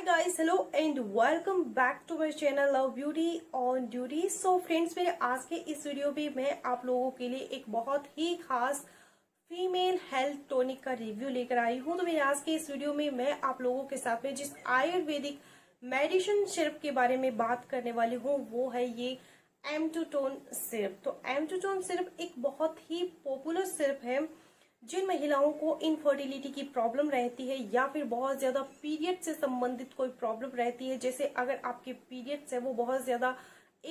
high guys hello and welcome back to my channel love beauty on duty so friends मेरे आज के इस video में मैं आप लोगों के लिए एक बहुत ही खास फीमेल हेल्थ टॉनिक का रिव्यू लेकर आई हूँ तो मेरे आज के इस वीडियो में मैं आप लोगों के साथ में जिस आयुर्वेदिक मेडिसिन सिरप के बारे में बात करने वाली हूँ वो है ये एम टू टोन सिरप तो एम टू टोन सिरप एक बहुत ही पॉपुलर सिरप है जिन महिलाओं को इनफर्टिलिटी की प्रॉब्लम रहती है या फिर बहुत ज़्यादा पीरियड से संबंधित कोई प्रॉब्लम रहती है जैसे अगर आपके पीरियड्स है वो बहुत ज़्यादा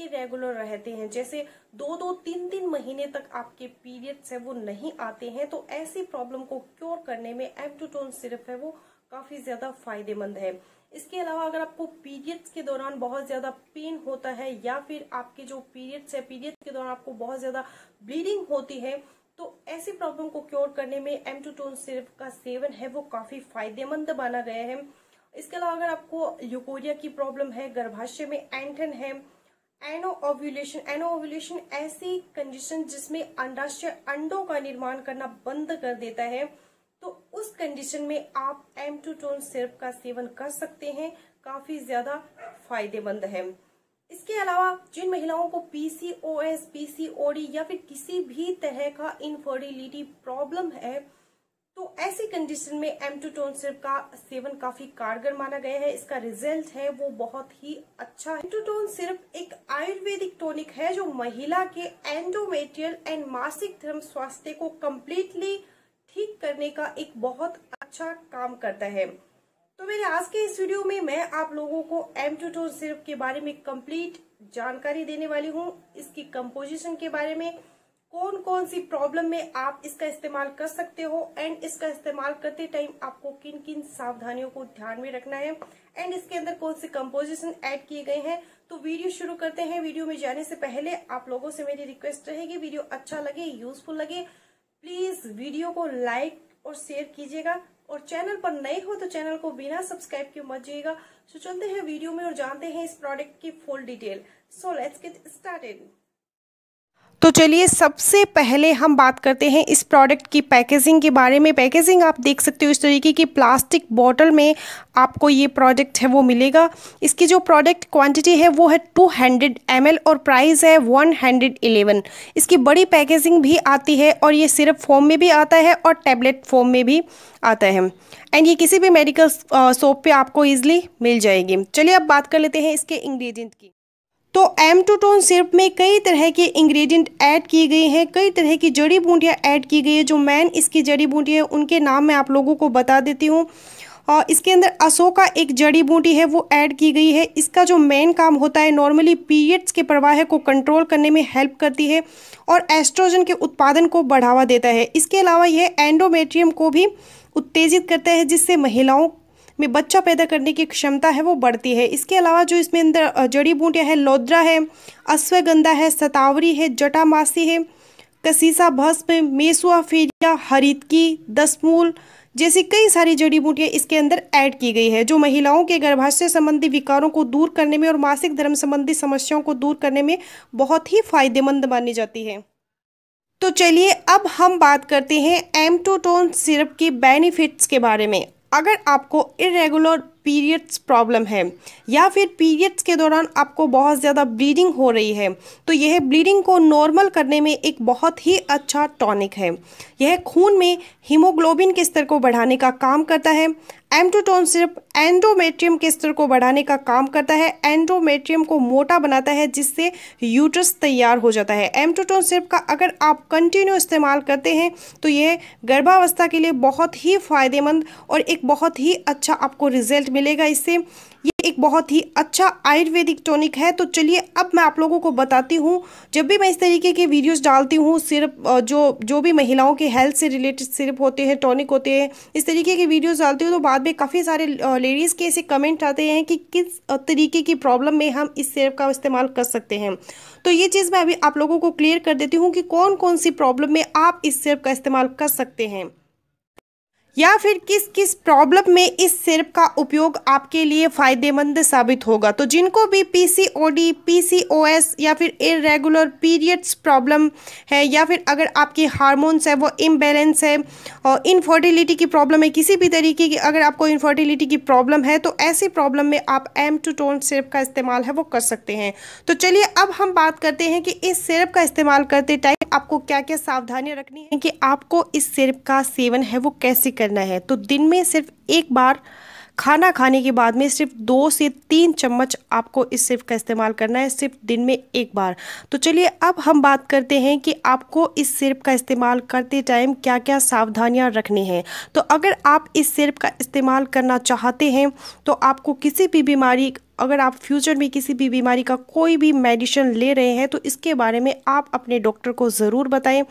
इरेगुलर रहते हैं जैसे दो दो तीन तीन महीने तक आपके पीरियड्स है वो नहीं आते हैं तो ऐसी प्रॉब्लम को क्योर करने में एप्टोटोन सिरप है वो काफ़ी ज़्यादा फायदेमंद है इसके अलावा अगर आपको पीरियड्स के दौरान बहुत ज़्यादा पेन होता है या फिर आपके जो पीरियड्स है पीरियड्स के दौरान आपको बहुत ज़्यादा ब्लीडिंग होती है तो ऐसी प्रॉब्लम को क्योर करने में एम टू टोन सिरप का सेवन है वो काफी फायदेमंद माना गया है इसके अलावा अगर आपको यूकोरिया की प्रॉब्लम है गर्भाशय में एंटन है एनो ओव्यूलेशन एनो ओव्यूलेशन ऐसी कंडीशन जिसमें अंडाशय अंडों का निर्माण करना बंद कर देता है तो उस कंडीशन में आप एम टू टोन सिरप का सेवन कर सकते हैं काफी ज्यादा फायदेमंद है इसके अलावा जिन महिलाओं को पीसीओएस पीसीओडी या फिर किसी भी तरह का इनफर्टिलिटी प्रॉब्लम है तो ऐसी कंडीशन में एम टू टोन का सेवन काफी कारगर माना गया है इसका रिजल्ट है वो बहुत ही अच्छा है एम्टोटोन सिर्फ एक आयुर्वेदिक टोनिक है जो महिला के एंडोमेट्रियल एंड मासिक धर्म स्वास्थ्य को कम्प्लीटली ठीक करने का एक बहुत अच्छा काम करता है तो मेरे आज के इस वीडियो में मैं आप लोगों को एम टू सिरप के बारे में कंप्लीट जानकारी देने वाली हूँ इसकी कंपोजिशन के बारे में कौन कौन सी प्रॉब्लम में आप इसका इस्तेमाल कर सकते हो एंड इसका इस्तेमाल करते टाइम आपको किन किन सावधानियों को ध्यान में रखना है एंड इसके अंदर कौन से कंपोजिशन ऐड किए गए हैं तो वीडियो शुरू करते हैं वीडियो में जाने से पहले आप लोगों से मेरी रिक्वेस्ट रहेगी वीडियो अच्छा लगे यूजफुल लगे प्लीज वीडियो को लाइक और शेयर कीजिएगा और चैनल पर नए हो तो चैनल को बिना सब्सक्राइब के मत जाइएगा सो तो चलते हैं वीडियो में और जानते हैं इस प्रोडक्ट की full detail so let's get started तो चलिए सबसे पहले हम बात करते हैं इस प्रोडक्ट की पैकेजिंग के बारे में पैकेजिंग आप देख सकते हो इस तरीके की प्लास्टिक बॉटल में आपको ये प्रोडक्ट है वो मिलेगा इसकी जो प्रोडक्ट क्वांटिटी है वो है टू हंड्रेड एम एल और प्राइस है वन हंड्रेड एलेवन इसकी बड़ी पैकेजिंग भी आती है और ये सिर्फ फॉर्म में भी आता है और टैबलेट फॉर्म में भी आता है एंड ये किसी भी मेडिकल शॉप पर आपको ईजिली मिल जाएगी चलिए अब बात कर लेते हैं इसके इंग्रीडियंट की तो एम टू टोन सिरप में कई तरह के इंग्रेडिएंट ऐड किए गए हैं कई तरह की जड़ी बूटियाँ ऐड की गई है जो मैन इसकी जड़ी बूटियाँ उनके नाम मैं आप लोगों को बता देती हूँ और इसके अंदर अशोका एक जड़ी बूटी है वो ऐड की गई है इसका जो मेन काम होता है नॉर्मली पीरियड्स के प्रवाह को कंट्रोल करने में हेल्प करती है और एस्ट्रोजन के उत्पादन को बढ़ावा देता है इसके अलावा यह एंडोमेट्रियम को भी उत्तेजित करता है जिससे महिलाओं में बच्चा पैदा करने की क्षमता है वो बढ़ती है इसके अलावा जो इसमें अंदर जड़ी बूटियाँ है लोद्रा है अश्वगंधा है सतावरी है जटामासी है कसीसा भस्म मेसुआ हरित हरितकी दसमूल जैसी कई सारी जड़ी बूटियाँ इसके अंदर ऐड की गई है जो महिलाओं के गर्भाशय संबंधी विकारों को दूर करने में और मासिक धर्म संबंधी समस्याओं को दूर करने में बहुत ही फायदेमंद मानी जाती है तो चलिए अब हम बात करते हैं एम टू टोन सिरप के बेनिफिट्स के बारे में अगर आपको इरेगुलर पीरियड्स प्रॉब्लम है या फिर पीरियड्स के दौरान आपको बहुत ज़्यादा ब्लीडिंग हो रही है तो यह ब्लीडिंग को नॉर्मल करने में एक बहुत ही अच्छा टॉनिक है यह खून में हीमोग्लोबिन के स्तर को बढ़ाने का काम करता है एम्टोटोन सिर्फ एंडोमेट्रियम के स्तर को बढ़ाने का काम करता है एंडोमेट्रियम को मोटा बनाता है जिससे यूट्रस तैयार हो जाता है एम्टोटोन सिर्फ का अगर आप कंटिन्यू इस्तेमाल करते हैं तो यह गर्भावस्था के लिए बहुत ही फ़ायदेमंद और एक बहुत ही अच्छा आपको रिजल्ट रिजल्ट मिलेगा इससे ये एक बहुत ही अच्छा आयुर्वेदिक टॉनिक है तो चलिए अब मैं आप लोगों को बताती हूँ जब भी मैं इस तरीके के वीडियोस डालती हूँ सिर्फ जो जो भी महिलाओं के हेल्थ से रिलेटेड सिर्फ होते हैं टॉनिक होते हैं इस तरीके के वीडियोस डालती हूँ तो बाद में काफ़ी सारे लेडीज़ के ऐसे कमेंट आते हैं कि किस तरीके की प्रॉब्लम में हम इस सिरप का इस्तेमाल कर सकते हैं तो ये चीज़ मैं अभी आप लोगों को क्लियर कर देती हूँ कि कौन कौन सी प्रॉब्लम में आप इस सिरप का इस्तेमाल कर सकते हैं या फिर किस किस प्रॉब्लम में इस सिरप का उपयोग आपके लिए फ़ायदेमंद साबित होगा तो जिनको भी पीसीओडी पीसीओएस या फिर इरेगुलर पीरियड्स प्रॉब्लम है या फिर अगर आपकी हार्मोन्स है वो इम्बेलेंस है और इनफर्टिलिटी की प्रॉब्लम है किसी भी तरीके की अगर आपको इनफर्टिलिटी की प्रॉब्लम है तो ऐसी प्रॉब्लम में आप एम टू टोन सिरप का इस्तेमाल है वो कर सकते हैं तो चलिए अब हम बात करते हैं कि इस सिरप का इस्तेमाल करते टाइम आपको क्या क्या सावधानियाँ रखनी है कि आपको इस सिरप का सेवन है वो कैसे करें करना है तो दिन में सिर्फ एक बार खाना खाने के बाद में सिर्फ दो से तीन चम्मच आपको इस सिर्फ का इस्तेमाल करना है सिर्फ दिन में एक बार तो चलिए अब हम बात करते हैं कि आपको इस सिरप का इस्तेमाल करते टाइम क्या क्या सावधानियां रखनी हैं तो अगर आप इस सिरप का इस्तेमाल करना चाहते हैं तो आपको किसी भी बीमारी अगर आप फ्यूचर में किसी भी बीमारी का कोई भी मेडिसिन ले रहे हैं तो इसके बारे में आप अपने डॉक्टर को ज़रूर बताएं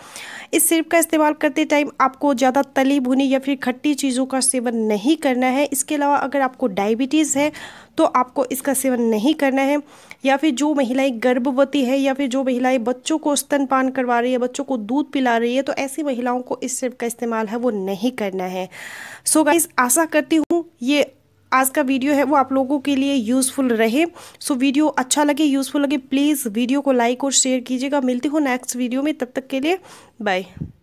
इस सिरप का इस्तेमाल करते टाइम आपको ज़्यादा तली भुनी या फिर खट्टी चीज़ों का सेवन नहीं करना है इसके अलावा अगर आपको डायबिटीज़ है तो आपको इसका सेवन नहीं करना है या फिर जो महिलाएं गर्भवती है या फिर जो महिलाएं बच्चों को स्तनपान करवा रही है बच्चों को दूध पिला रही है तो ऐसी महिलाओं को इस सिरप का इस्तेमाल है वो नहीं करना है सो so गाइज आशा करती हूँ ये आज का वीडियो है वो आप लोगों के लिए यूज़फुल रहे सो वीडियो अच्छा लगे यूज़फुल लगे प्लीज़ वीडियो को लाइक और शेयर कीजिएगा मिलती हूँ नेक्स्ट वीडियो में तब तक के लिए बाय